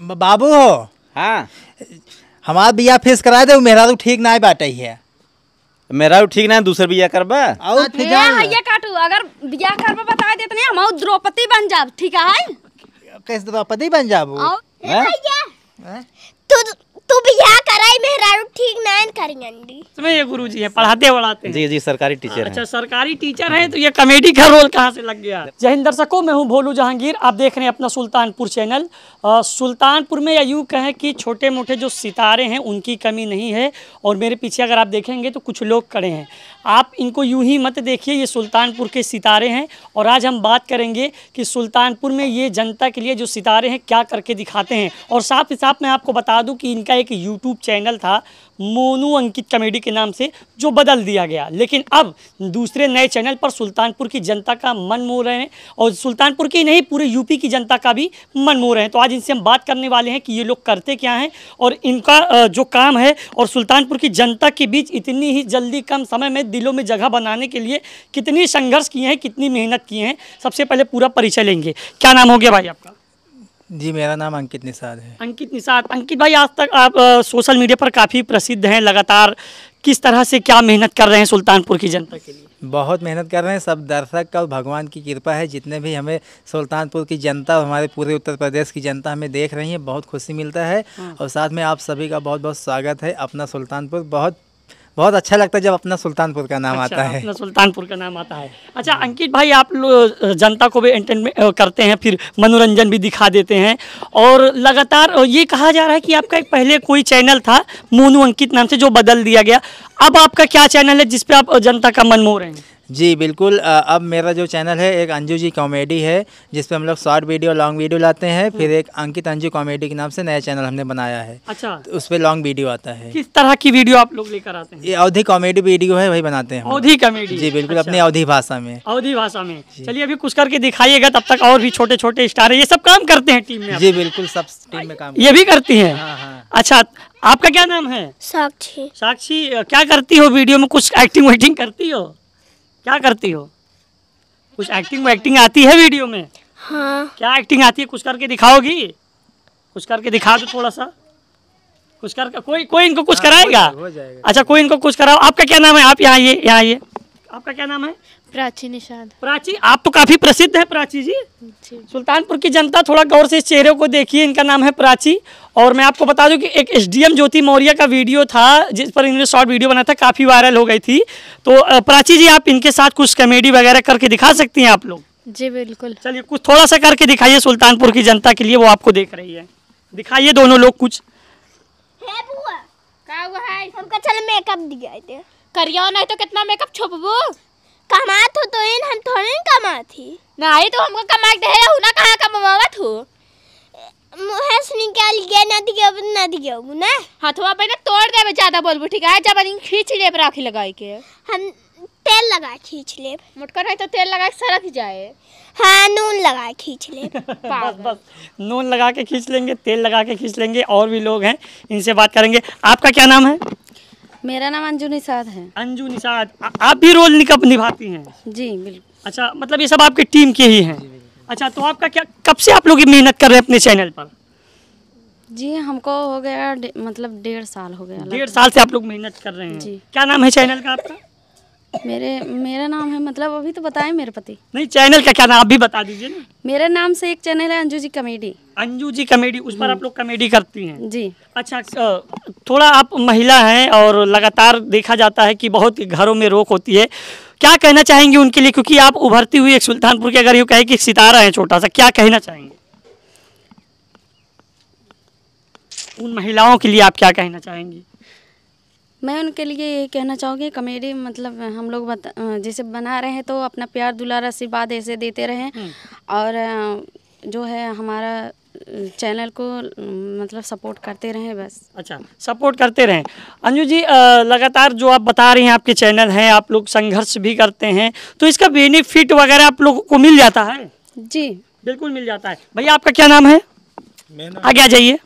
बाबू हो हाँ हमारा बिया फेस करा दे मेरा तो ठीक ना बाटे ही है मेरा तो ठीक ना दूसर बिया करबा और फिजा हइया काटू अगर बिया करबा बता देत नहीं हम द्रौपदी बन जाब ठीक है कैसे द्रौपदी बन जाबू हइया हाँ? हाँ? तू तू भी यहाँ कराई मेहरारू ठीक नान करेंगी इसमें ये गुरु जी है पढ़ाते पढ़ाते जी जी सरकारी टीचर अच्छा सरकारी टीचर है तो ये कमेडी का रोल कहाँ से लग गया जय हिंद दर्शकों मैं हूँ भोलू जहांगीर आप देख रहे हैं अपना सुल्तानपुर चैनल सुल्तानपुर में या यूँ कहें कि छोटे मोटे जो सितारे हैं उनकी कमी नहीं है और मेरे पीछे अगर आप देखेंगे तो कुछ लोग खड़े हैं आप इनको यूं ही मत देखिए ये सुल्तानपुर के सितारे हैं और आज हम बात करेंगे कि सुल्तानपुर में ये जनता के लिए जो सितारे हैं क्या करके दिखाते हैं और साफ साफ मैं आपको बता दूं कि इनका एक यूट्यूब चैनल था मोनू अंकित कॉमेडी के नाम से जो बदल दिया गया लेकिन अब दूसरे नए चैनल पर सुल्तानपुर की जनता का मन मोह रहे हैं और सुल्तानपुर की नहीं पूरे यूपी की जनता का भी मन मोह रहे हैं तो आज इनसे हम बात करने वाले हैं कि ये लोग करते क्या हैं और इनका जो काम है और सुल्तानपुर की जनता के बीच इतनी ही जल्दी कम समय में दिलों में जगह बनाने के लिए कितनी संघर्ष किए हैं कितनी मेहनत किए हैं सबसे पहले पूरा परिचय लेंगे क्या नाम हो गया भाई आपका जी मेरा नाम अंकित निषाद है अंकित निषाद अंकित भाई आज तक आप सोशल मीडिया पर काफ़ी प्रसिद्ध हैं लगातार किस तरह से क्या मेहनत कर रहे हैं सुल्तानपुर की जनता के लिए बहुत मेहनत कर रहे हैं सब दर्शक और भगवान की कृपा है जितने भी हमें सुल्तानपुर की जनता और हमारे पूरे उत्तर प्रदेश की जनता हमें देख रही है बहुत खुशी मिलता है हाँ। और साथ में आप सभी का बहुत बहुत स्वागत है अपना सुल्तानपुर बहुत बहुत अच्छा लगता है जब अपना सुल्तानपुर का नाम अच्छा, आता है अपना सुल्तानपुर का नाम आता है अच्छा अंकित भाई आप लोग जनता को भी एंटरटेनमेंट करते हैं फिर मनोरंजन भी दिखा देते हैं और लगातार ये कहा जा रहा है कि आपका एक पहले कोई चैनल था मोनू अंकित नाम से जो बदल दिया गया अब आपका क्या चैनल है जिसपे आप जनता का मन मोह रहे हैं जी बिल्कुल अब मेरा जो चैनल है एक अंजू जी कॉमेडी है जिस पे हम लोग शॉर्ट वीडियो लॉन्ग वीडियो लाते हैं फिर हम्म। एक अंकित अंजू कॉमेडी के नाम से नया चैनल हमने बनाया है अच्छा तो उस पर लॉन्ग वीडियो आता है किस तरह की वीडियो आप लोग लेकर आते हैं ये अवधि कॉमेडी वीडियो है वही बनाते हैं अवधि कॉमेडी जी बिल्कुल अपनी अच्छा। अवधि भाषा में अवधि भाषा में चलिए अभी कुछ करके दिखाइएगा तब तक और भी छोटे छोटे स्टार है ये सब काम करते हैं टीम में जी बिल्कुल सब टीम में काम ये भी करती है हाँ, हाँ। अच्छा आपका क्या नाम है साक्षी साक्षी क्या करती हो वीडियो में कुछ एक्टिंग वेक्टिंग करती हो क्या करती हो कुछ एक्टिंग एक्टिंग आती है वीडियो में हाँ क्या एक्टिंग आती है कुछ करके दिखाओगी कुछ करके दिखा दो थोड़ा सा कुछ करके कोई कोई इनको कुछ हाँ, कराएगा अच्छा कोई इनको कुछ कराओ आपका क्या नाम है आप यहाँ आइए यहाँ आइए आपका क्या नाम है प्राची निषाद प्राची आप तो काफी प्रसिद्ध है प्राची जी, जी। सुल्तानपुर की जनता थोड़ा गौर से इस चेहरे को देखिए इनका नाम है प्राची और मैं आपको बता दूं कि एक एसडीएम ज्योति मौर्य का वीडियो था जिस पर इन्होंने शॉर्ट वीडियो बनाया था काफी वायरल हो गई थी तो प्राची जी आप इनके साथ कुछ कॉमेडी वगैरह करके दिखा सकती है आप लोग जी बिल्कुल चलिए कुछ थोड़ा सा करके दिखाइए सुल्तानपुर की जनता के लिए वो आपको देख रही है दिखाइए दोनों लोग कुछ है बुआ का हुआ है हमका चल मेकअप करियो नहीं तो कितना मेकअप छुपबो कमात हो तो इन हम थोड़े कमात ही नहीं तो हमको कमा के दे ना कहां मवावत हो मुहे मुहस निकाल के नदी के अब नदी के अब ना हाथवा पे ना तोड़ देबे ज्यादा बोलबो ठीक है जब इन खींच ले पर राखी लगाई के हम तेल लगा खींच ले मोटका नहीं तो तेल लगा के सरक जाए हाँ नून लगा खींच ले बस बस नून लगा के खींच लेंगे तेल लगा के खींच लेंगे और भी लोग हैं इनसे बात करेंगे आपका क्या नाम है मेरा नाम अंजू निषाद है अंजू निषाद आप भी रोल निकप निभाती हैं जी बिल्कुल अच्छा मतलब ये सब आपके टीम के ही हैं अच्छा तो आपका क्या कब से आप लोग ये मेहनत कर रहे हैं अपने चैनल पर जी हमको हो गया मतलब डेढ़ साल हो गया डेढ़ साल से आप लोग मेहनत कर रहे हैं जी क्या नाम है चैनल का आपका मेरे मेरा नाम है मतलब अभी तो बताए मेरे पति नहीं चैनल का क्या नाम आप भी बता दीजिए ना मेरे नाम से एक चैनल है अंजू जी कॉमेडी अंजू जी कॉमेडी उस पर हम्म। आप लोग कॉमेडी करती हैं जी अच्छा थोड़ा आप महिला हैं और लगातार देखा जाता है कि बहुत घरों में रोक होती है क्या कहना चाहेंगी उनके लिए क्योंकि आप उभरती हुई एक सुल्तानपुर के अगर यू कहे कि सितारा है छोटा सा क्या कहना चाहेंगे उन महिलाओं के लिए आप क्या कहना चाहेंगी मैं उनके लिए यही कहना चाहूँगी कमेडी मतलब हम लोग जैसे बना रहे हैं तो अपना प्यार दुलार आशीर्वाद ऐसे देते रहें हम्म। और जो है हमारा चैनल को मतलब सपोर्ट करते रहें बस अच्छा सपोर्ट करते रहें अंजू जी लगातार जो आप बता रहे हैं आपके चैनल हैं आप लोग संघर्ष भी करते हैं तो इसका बेनिफिट वगैरह आप लोगों को मिल जाता है जी बिल्कुल मिल जाता है भैया आपका क्या नाम है आगे आ जाइए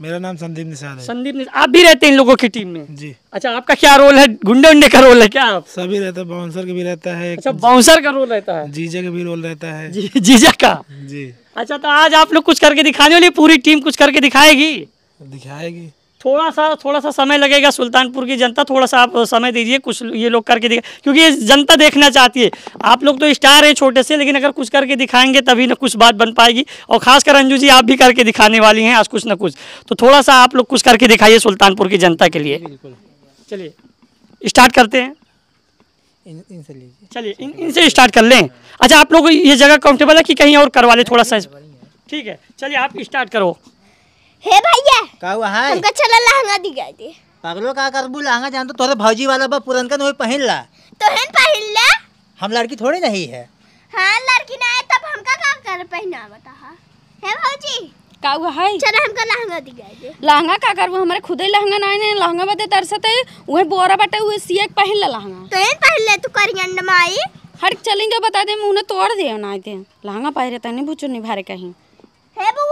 मेरा नाम संदीप निषाद है संदीप निषाद आप भी रहते हैं इन लोगों की टीम में जी अच्छा आपका क्या रोल है गुंडे उंडे का रोल है क्या आप सभी रहता है बाउंसर का भी रहता है अच्छा बाउंसर का रोल रहता है जीजा का भी रोल रहता है जीजा का जी अच्छा तो आज आप लोग कुछ करके दिखाने वाले पूरी टीम कुछ करके दिखाएगी दिखाएगी थोड़ा सा थोड़ा सा समय लगेगा सुल्तानपुर की जनता थोड़ा सा आप समय दीजिए कुछ ये लोग करके दिखा क्योंकि ये जनता देखना चाहती है आप लोग तो स्टार हैं छोटे से लेकिन अगर कुछ करके दिखाएंगे तभी ना कुछ बात बन पाएगी और खासकर अंजू जी आप भी करके दिखाने वाली हैं आज कुछ ना कुछ तो थोड़ा सा आप लोग कुछ करके दिखाइए सुल्तानपुर की जनता के लिए चलिए स्टार्ट करते हैं चलिए इनसे स्टार्ट कर लें अच्छा आप लोग ये जगह कम्फर्टेबल है कि कहीं और करवा लें थोड़ा सा ठीक है चलिए आप स्टार्ट करो हे भैया का हुआ है हमका चला लहंगा दिखाई दे पागलो का करबू लहंगा जान तो तोरे भौजी वाला बा पुरनका नोई पहन ला तो तोहन पहन ले हम लड़की थोड़ी नहीं है हां लड़की ना है तब हमका का कर पहना बता हे भौजी का हुआ है चल हमका लहंगा दिखाई दे लहंगा का करबू हमरे खुद ही लहंगा नहीं है लहंगा बदे है उहे बोरा बटे सी एक पहन ला लहंगा तो तोहन पहन ले तू करियन माई हट चलेंगे बता दे मुंह ने तोड़ दे ना दे लहंगा पहरे तने बुचो नहीं भारे कहीं हे बु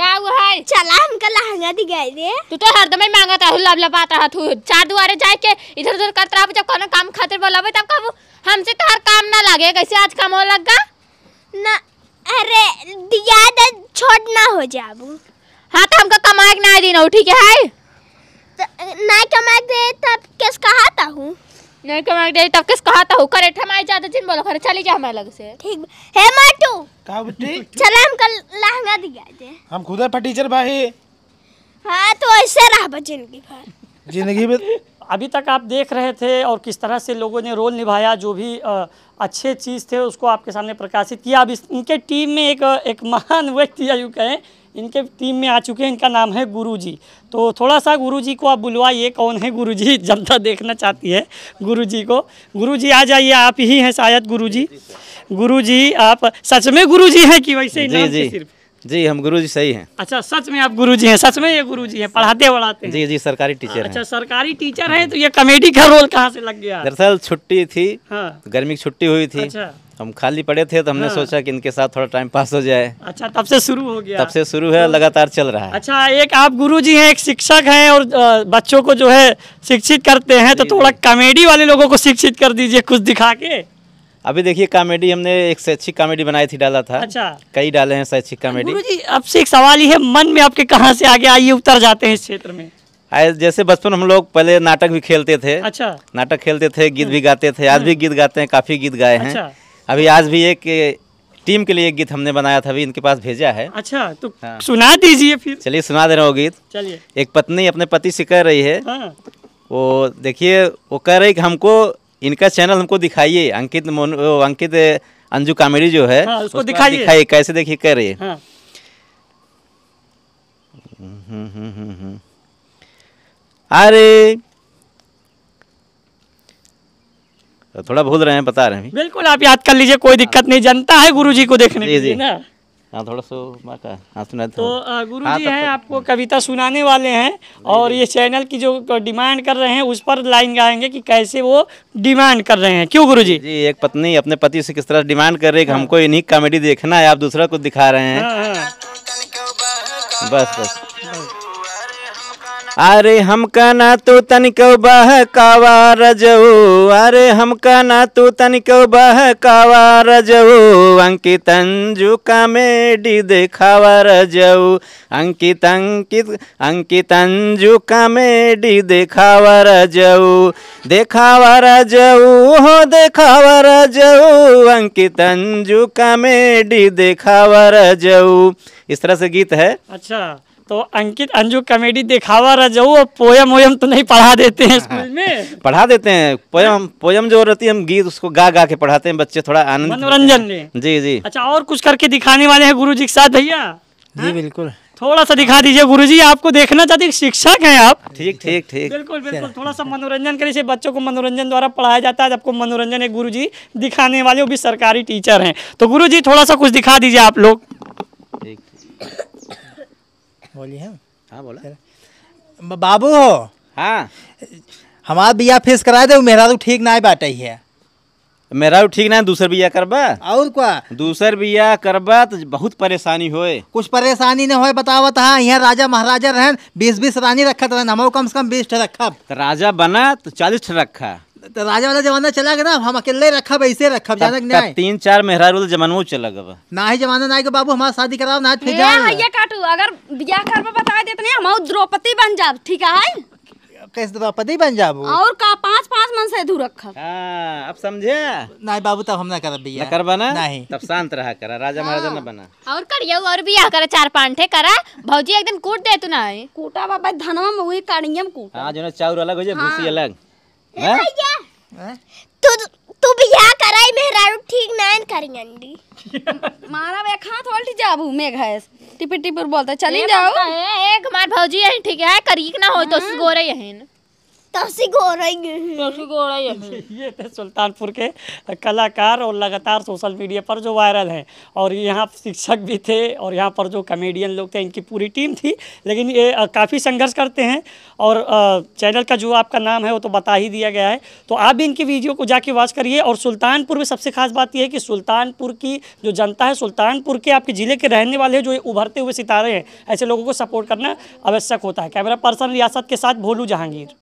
का हुआ है चला हमका लहंगा दिखाई दे तू तो हरदम ही मांगता हूँ लब लपाता तू चार दुआरे जाए के इधर उधर करता रहा जब कोनो काम खातिर बोलाबे तब कब हमसे तो हर काम ना लागे कैसे आज काम हो लग गा ना अरे दिया दे छोड़ ना हो जाबू हां तो हमका कमाए के ना दिन ठीक है ना कमाए दे तब किस कहा हूं नहीं नाही तो का तब किस कहा था होकर एठे माय जात जिन बोलो खरे चली जा हमारे लग से ठीक हे माटू का बेटी चल हम कल लहंगा दिया दे हम खुद है टीचर भाई हां तो ऐसे रह जिंदगी की जिंदगी में अभी तक आप देख रहे थे और किस तरह से लोगों ने रोल निभाया जो भी आ, अच्छे चीज़ थे उसको आपके सामने प्रकाशित किया अब इनके टीम में एक एक महान व्यक्ति आयु कहें इनके टीम में आ चुके हैं इनका नाम है गुरुजी तो थोड़ा सा गुरुजी को आप बुलवाइए कौन है गुरुजी जनता देखना चाहती है गुरुजी को गुरुजी आ जाइए आप ही हैं शायद गुरुजी गुरुजी आप सच में गुरुजी हैं कि वैसे ही नाम जी, सिर्फ जी हम गुरुजी सही हैं अच्छा सच में आप गुरुजी हैं सच में ये गुरुजी हैं पढ़ाते वढ़ाते हैं जी जी सरकारी टीचर अच्छा सरकारी टीचर हैं तो ये कमेटी का रोल कहाँ से लग गया दरअसल छुट्टी थी हाँ। गर्मी की छुट्टी हुई थी अच्छा हम खाली पड़े थे तो हमने हाँ। सोचा कि इनके साथ थोड़ा टाइम पास हो जाए अच्छा तब से शुरू हो गया तब से शुरू है तो- लगातार चल रहा है अच्छा एक आप गुरु जी हैं एक शिक्षक हैं और बच्चों को जो है शिक्षित करते हैं तो थोड़ा कॉमेडी वाले लोगों को शिक्षित कर दीजिए कुछ दिखा के अभी देखिए कॉमेडी हमने एक शैक्षिक कॉमेडी बनाई थी डाला था अच्छा कई डाले हैं शैक्षिक कॉमेडी आपसे एक सवाल ही है मन में आपके कहाँ से आगे आइए उतर जाते हैं इस क्षेत्र में जैसे बचपन हम लोग पहले नाटक भी खेलते थे अच्छा नाटक खेलते थे गीत हाँ। भी गाते थे आज भी हाँ। गीत गाते हैं काफी गीत गाए हैं अच्छा। अभी आज भी एक टीम के लिए एक गीत हमने बनाया था अभी इनके पास भेजा है अच्छा तो हाँ। सुना दीजिए फिर चलिए सुना दे रहा हूँ गीत चलिए एक पत्नी अपने पति से कह रही है हाँ। वो देखिए वो कह रही कि हमको इनका चैनल हमको दिखाइए अंकित अंकित अंजू कामेडी जो है हाँ, उसको दिखाइए दिखाइए कैसे देखिए कह रही है हाँ। हम्म, हम्म, हम्म, अरे तो थोड़ा भूल रहे हैं बता रहे हैं बिल्कुल आप याद कर लीजिए कोई दिक्कत नहीं जनता है गुरु को देखने जी, जी। ना हाँ थोड़ा सो का हाँ तो गुरु जी हाँ, हैं आपको कविता सुनाने वाले हैं और ये चैनल की जो डिमांड कर रहे हैं उस पर लाइन गाएंगे कि कैसे वो डिमांड कर रहे हैं क्यों गुरु जी जी एक पत्नी अपने पति से किस तरह डिमांड कर रही है कि हाँ। हमको इन्हीं कॉमेडी देखना है आप दूसरा कुछ दिखा रहे हैं हाँ, बस बस बस अरे हम कना तो तनिको बहकावा रजो अरे हम कना तो तनिको बहकावा रजो अंकित अंजू कॉमेडी देखावा रजो अंकित अंकित अंकित अंजू कॉमेडी देखावा रजो देखावा रजो हो देखावा रजो अंकित अंजू कॉमेडी देखावा रजो इस तरह से गीत है अच्छा तो अंकित अंजू कॉमेडी दिखावा रह जाऊ और पोयम वोयम तो नहीं पढ़ा देते हैं स्कूल में पढ़ा देते हैं पोयम पोयम जो रहती है हम गीत उसको गा गा के पढ़ाते हैं बच्चे थोड़ा आनंद मनोरंजन में जी जी अच्छा और कुछ करके दिखाने वाले हैं गुरु जी के साथ भैया जी हाँ? बिल्कुल थोड़ा सा दिखा दीजिए गुरु जी आपको देखना चाहते शिक्षक हैं आप ठीक ठीक ठीक बिल्कुल बिल्कुल थोड़ा सा मनोरंजन करिए जैसे बच्चों को मनोरंजन द्वारा पढ़ाया जाता है आपको मनोरंजन है गुरु जी दिखाने वाले भी सरकारी टीचर हैं तो गुरु जी थोड़ा सा कुछ दिखा दीजिए आप लोग ठीक बोलिए हम हाँ बोला बाबू हो हाँ हमारा बिया फेस करा दे मेरा तो ठीक ना बाटे ही है मेरा भी तो ठीक ना दूसर बिया करबा और क्या दूसर बिया करबा तो बहुत परेशानी होए कुछ परेशानी न होए बतावत हाँ यहाँ राजा महाराजा रहन बीस बीस रानी रखत रहन हम कम से कम बीस रखा राजा बना तो चालीस रखा तो राजा वाला जमाना चला गया ना हम अकेले रखब ऐसे रखब जानक नहीं तीन चार मेहरा रूल जमाना चला गया ना ही जमाना ना के बाबू हमारा शादी कराओ ना फिर जाओ भैया काटू अगर कर करबा बता देत नहीं हम द्रौपदी बन जाब ठीक है कैसे द्रौपदी बन जाबू और का पांच पांच मन से दूर रखब हां अब समझे नहीं बाबू तब हम ना करब बियाह ना करबा ना नहीं तब शांत रहा करा राजा महाराजा हाँ। ना बना और करियो और बियाह करा चार पांच पांठे करा भौजी एक दिन कूट दे तू ना कूटा बाबा धनवा में वही काड़ियम कूट हां जो चाउर अलग हो जाए भूसी हाँ। अलग तू तू बियाह कराई मेहरारू ठीक नान करी अंडी मारा वे खा थोड़ी जाबू में घैस टिपे टिपर बोलता चली जाओ एक मार भौजी है ठीक है करी ना हो तो गोरे हाँ। हैं तफसी को हो को है ये थे सुल्तानपुर के कलाकार और लगातार सोशल मीडिया पर जो वायरल हैं और यहाँ शिक्षक भी थे और यहाँ पर जो कमेडियन लोग थे इनकी पूरी टीम थी लेकिन ये काफ़ी संघर्ष करते हैं और चैनल का जो आपका नाम है वो तो बता ही दिया गया है तो आप भी इनकी वीडियो को जाके वॉच करिए और सुल्तानपुर में सबसे खास बात यह है कि सुल्तानपुर की जो जनता है सुल्तानपुर के आपके ज़िले के रहने वाले हैं जो उभरते हुए सितारे हैं ऐसे लोगों को सपोर्ट करना आवश्यक होता है कैमरा पर्सन रियासत के साथ भोलू जहांगीर